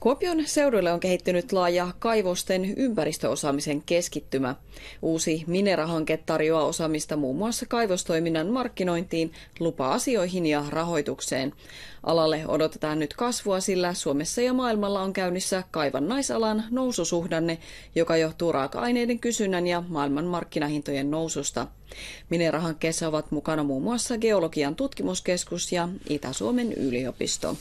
Kuopion seudulle on kehittynyt laaja kaivosten ympäristöosaamisen keskittymä. Uusi Minera-hanke tarjoaa osaamista muun muassa kaivostoiminnan markkinointiin, lupa-asioihin ja rahoitukseen. Alalle odotetaan nyt kasvua, sillä Suomessa ja maailmalla on käynnissä kaivannaisalan noususuhdanne, joka johtuu raaka-aineiden kysynnän ja maailman markkinahintojen noususta. Minera-hankkeessa ovat mukana muun muassa Geologian tutkimuskeskus ja Itä-Suomen yliopisto.